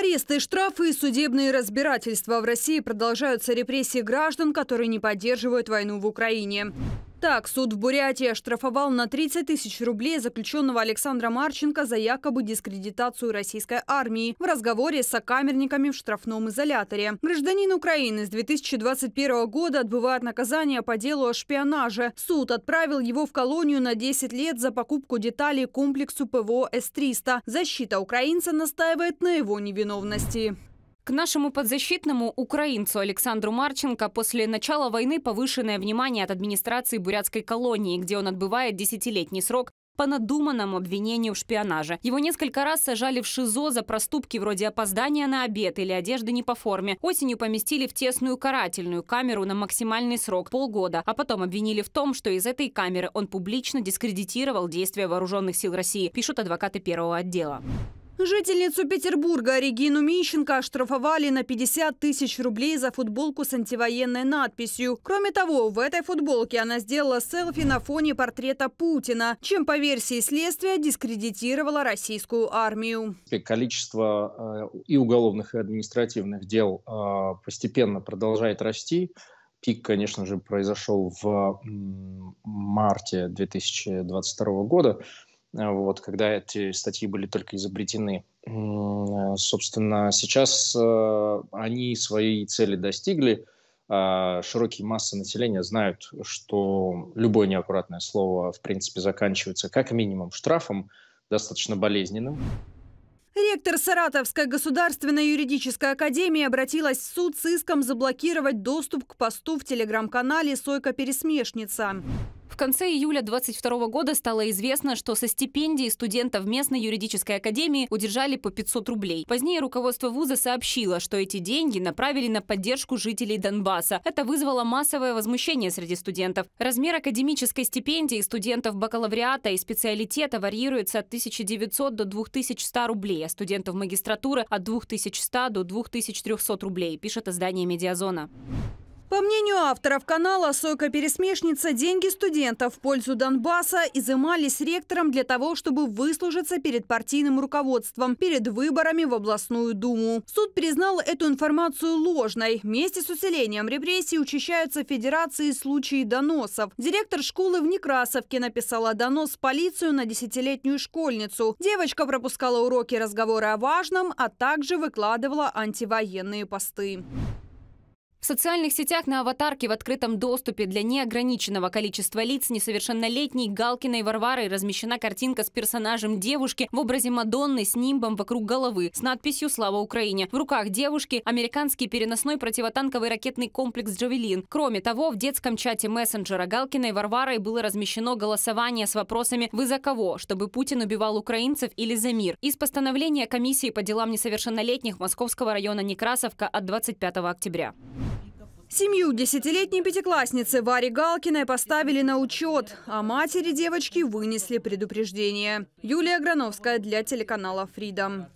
Аресты, штрафы и судебные разбирательства. В России продолжаются репрессии граждан, которые не поддерживают войну в Украине. Так, суд в Бурятии оштрафовал на 30 тысяч рублей заключенного Александра Марченко за якобы дискредитацию российской армии в разговоре с сокамерниками в штрафном изоляторе. Гражданин Украины с 2021 года отбывает наказание по делу о шпионаже. Суд отправил его в колонию на 10 лет за покупку деталей комплексу ПВО С-300. Защита украинца настаивает на его невиновности. К нашему подзащитному украинцу Александру Марченко после начала войны повышенное внимание от администрации Бурятской колонии, где он отбывает десятилетний срок по надуманному обвинению в шпионаже. Его несколько раз сажали в ШИЗО за проступки вроде опоздания на обед или одежды не по форме. Осенью поместили в тесную карательную камеру на максимальный срок – полгода, а потом обвинили в том, что из этой камеры он публично дискредитировал действия вооруженных сил России, пишут адвокаты первого отдела. Жительницу Петербурга Регину Мищенко оштрафовали на 50 тысяч рублей за футболку с антивоенной надписью. Кроме того, в этой футболке она сделала селфи на фоне портрета Путина, чем, по версии следствия, дискредитировала российскую армию. Количество э, и уголовных, и административных дел э, постепенно продолжает расти. Пик, конечно же, произошел в марте 2022 года вот, когда эти статьи были только изобретены. Собственно, сейчас э, они свои цели достигли. А, широкие массы населения знают, что любое неаккуратное слово, в принципе, заканчивается как минимум штрафом, достаточно болезненным. Ректор Саратовской государственной юридической академии обратилась в суд с иском заблокировать доступ к посту в телеграм-канале «Сойка-пересмешница». В конце июля 2022 года стало известно, что со стипендии студента в местной юридической академии удержали по 500 рублей. Позднее руководство вуза сообщило, что эти деньги направили на поддержку жителей Донбасса. Это вызвало массовое возмущение среди студентов. Размер академической стипендии студентов бакалавриата и специалитета варьируется от 1900 до 2100 рублей, а студентов магистратуры от 2100 до 2300 рублей, пишет издание «Медиазона». По мнению авторов канала «Сойка-пересмешница», деньги студентов в пользу Донбасса изымались ректором для того, чтобы выслужиться перед партийным руководством, перед выборами в областную думу. Суд признал эту информацию ложной. Вместе с усилением репрессий учащаются Федерации случаи доносов. Директор школы в Некрасовке написала донос в полицию на десятилетнюю школьницу. Девочка пропускала уроки разговора о важном, а также выкладывала антивоенные посты. В социальных сетях на аватарке в открытом доступе для неограниченного количества лиц несовершеннолетней Галкиной Варварой размещена картинка с персонажем девушки в образе Мадонны с нимбом вокруг головы с надписью «Слава Украине». В руках девушки американский переносной противотанковый ракетный комплекс «Джавелин». Кроме того, в детском чате мессенджера Галкиной Варварой было размещено голосование с вопросами «Вы за кого?», чтобы Путин убивал украинцев или за мир. Из постановления комиссии по делам несовершеннолетних Московского района Некрасовка от 25 октября. Семью десятилетней пятиклассницы Вари Галкиной поставили на учет, а матери девочки вынесли предупреждение. Юлия Грановская для телеканала «Фридом».